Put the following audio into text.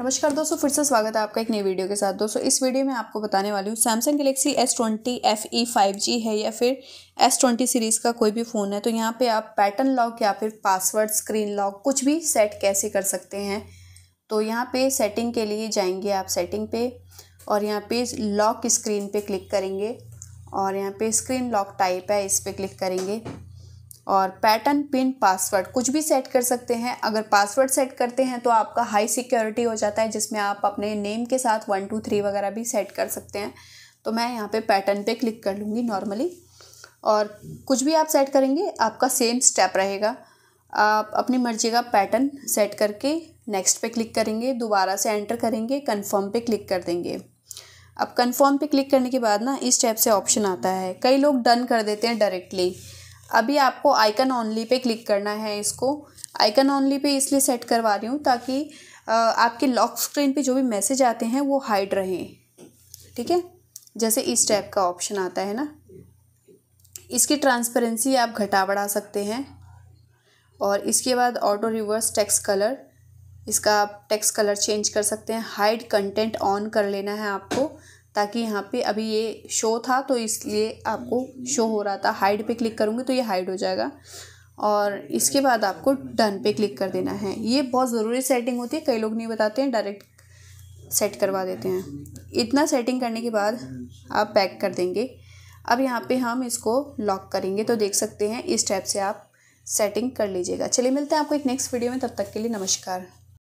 नमस्कार दोस्तों फिर से स्वागत है आपका एक नई वीडियो के साथ दोस्तों इस वीडियो में आपको बताने वाली हूँ Samsung Galaxy S twenty F E five G है या फिर एस ट्वेंटी सीरीज़ का कोई भी फ़ोन है तो यहाँ पे आप पैटर्न लॉक या फिर पासवर्ड स्क्रीन लॉक कुछ भी सेट कैसे कर सकते हैं तो यहाँ पे सेटिंग के लिए जाएंगे आप सेटिंग पे और यहाँ पे लॉक स्क्रीन पर क्लिक करेंगे और यहाँ पर स्क्रीन लॉक टाइप है इस पर क्लिक करेंगे और पैटर्न पिन पासवर्ड कुछ भी सेट कर सकते हैं अगर पासवर्ड सेट करते हैं तो आपका हाई सिक्योरिटी हो जाता है जिसमें आप अपने नेम के साथ वन टू थ्री वगैरह भी सेट कर सकते हैं तो मैं यहाँ पे पैटर्न पे क्लिक कर लूँगी नॉर्मली और कुछ भी आप सेट करेंगे आपका सेम स्टेप रहेगा आप अपनी मर्जी का पैटर्न सेट करके नेक्स्ट पे क्लिक करेंगे दोबारा से एंटर करेंगे कन्फर्म पे क्लिक कर देंगे अब कन्फर्म पे क्लिक करने के बाद ना इस टाइप से ऑप्शन आता है कई लोग डन कर देते हैं डायरेक्टली अभी आपको आइकन ओनली पे क्लिक करना है इसको आइकन ओनली पे इसलिए सेट करवा रही हूँ ताकि आपके लॉक स्क्रीन पे जो भी मैसेज आते हैं वो हाइड रहें ठीक है जैसे इस टाइप का ऑप्शन आता है ना इसकी ट्रांसपेरेंसी आप घटा बढ़ा सकते हैं और इसके बाद ऑटो रिवर्स टेक्स कलर इसका आप टेक्स कलर चेंज कर सकते हैं हाइड कंटेंट ऑन कर लेना है आपको ताकि यहाँ पे अभी ये शो था तो इसलिए आपको शो हो रहा था हाइड पे क्लिक करूँगी तो ये हाइड हो जाएगा और इसके बाद आपको डन पे क्लिक कर देना है ये बहुत ज़रूरी सेटिंग होती है कई लोग नहीं बताते हैं डायरेक्ट सेट करवा देते हैं इतना सेटिंग करने के बाद आप पैक कर देंगे अब यहाँ पे हम इसको लॉक करेंगे तो देख सकते हैं इस टाइप से आप सेटिंग कर लीजिएगा चलिए मिलते हैं आपको एक नेक्स्ट वीडियो में तब तक के लिए नमस्कार